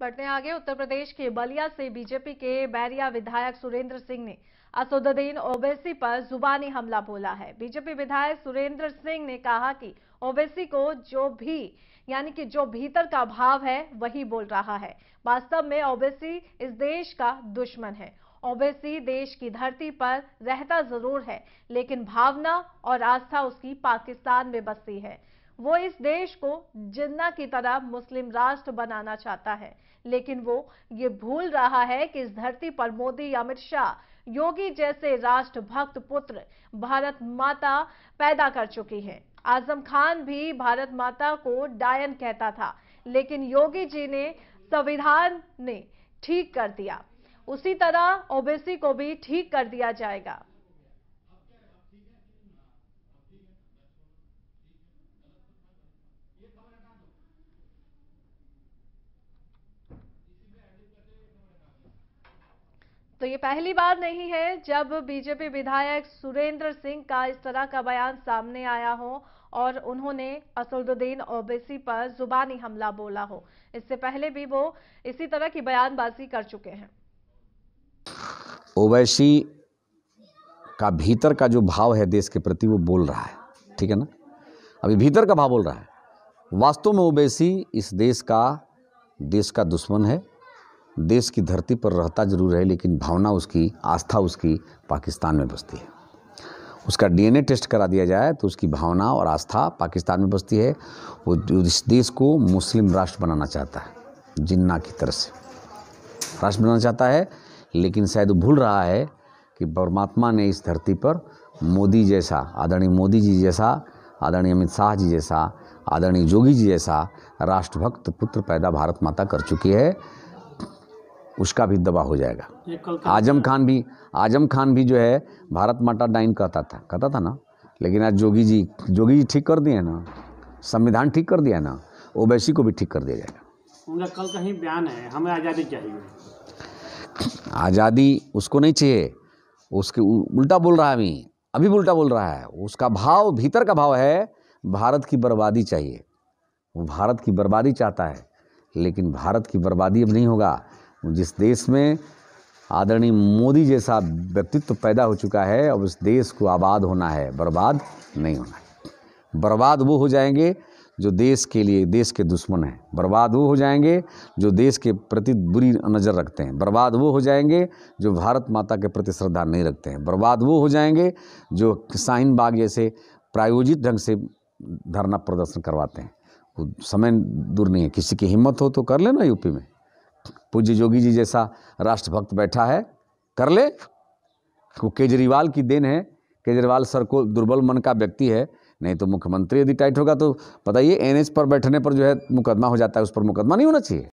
बढ़ते हैं आगे उत्तर प्रदेश के बलिया से बीजेपी के बैरिया विधायक सुरेंद्र सिंह ने असदुद्दीन ओवैसी पर जुबानी हमला बोला है बीजेपी विधायक सुरेंद्र सिंह ने कहा कि ओवैसी को जो भी यानी कि जो भीतर का भाव है वही बोल रहा है वास्तव में ओवैसी इस देश का दुश्मन है ओवैसी देश की धरती पर रहता जरूर है लेकिन भावना और आस्था उसकी पाकिस्तान में बसती है वो इस देश को जिन्ना की तरह मुस्लिम राष्ट्र बनाना चाहता है लेकिन वो ये भूल रहा है कि इस धरती पर मोदी अमित शाह योगी जैसे राष्ट्र भक्त पुत्र भारत माता पैदा कर चुकी है आजम खान भी भारत माता को डायन कहता था लेकिन योगी जी ने संविधान ने ठीक कर दिया उसी तरह ओबीसी को भी ठीक कर दिया जाएगा तो ये पहली बार नहीं है जब बीजेपी विधायक सुरेंद्र सिंह का इस तरह का बयान सामने आया हो और उन्होंने असदुद्दीन ओबैसी पर जुबानी हमला बोला हो इससे पहले भी वो इसी तरह की बयानबाजी कर चुके हैं ओबैसी का भीतर का जो भाव है देश के प्रति वो बोल रहा है ठीक है ना अभी भीतर का भाव बोल रहा है वास्तव में ओबैसी इस देश का देश का दुश्मन है देश की धरती पर रहता जरूर है लेकिन भावना उसकी आस्था उसकी पाकिस्तान में बसती है उसका डीएनए टेस्ट करा दिया जाए तो उसकी भावना और आस्था पाकिस्तान में बसती है वो इस देश को मुस्लिम राष्ट्र बनाना चाहता है जिन्ना की तरह से राष्ट्र बनाना चाहता है लेकिन शायद भूल रहा है कि परमात्मा ने इस धरती पर मोदी जैसा आदरणीय मोदी जी जैसा आदरणीय अमित शाह जी जैसा आदरणीय जोगी जी जैसा राष्ट्रभक्त पुत्र पैदा भारत माता कर चुकी है उसका भी दबा हो जाएगा आजम खान भी आजम खान भी जो है भारत माटा डाइन कहता था कहता था ना लेकिन आज जोगी जी जोगी जी ठीक कर दिए ना संविधान ठीक कर दिया ना ओबैसी को भी ठीक कर दिया जाएगा उनका कल कहीं बयान है हमें आज़ादी चाहिए आज़ादी उसको नहीं चाहिए उसके उल्टा बोल रहा है अभी अभी उल्टा बोल रहा है उसका भाव भीतर का भाव है भारत की बर्बादी चाहिए वो भारत की बर्बादी चाहता है लेकिन भारत की बर्बादी अब नहीं होगा जिस देश में आदरणीय मोदी जैसा व्यक्तित्व पैदा हो चुका है अब उस देश को आबाद होना है बर्बाद नहीं होना है बर्बाद वो हो जाएंगे जो देश के लिए देश के दुश्मन हैं बर्बाद वो हो जाएंगे जो देश के प्रति बुरी नज़र रखते हैं बर्बाद वो हो जाएंगे जो भारत माता के प्रति श्रद्धा नहीं रखते हैं बर्बाद वो हो जाएंगे जो साइन बाग जैसे प्रायोजित ढंग से धरना प्रदर्शन करवाते हैं वो समय दूर नहीं है किसी की हिम्मत हो तो कर लेना यूपी में पूज्य जोगी जी जैसा राष्ट्रभक्त बैठा है कर ले वो केजरीवाल की देन है केजरीवाल सर को दुर्बल मन का व्यक्ति है नहीं तो मुख्यमंत्री यदि टाइट होगा तो बताइए एन पर बैठने पर जो है मुकदमा हो जाता है उस पर मुकदमा नहीं होना चाहिए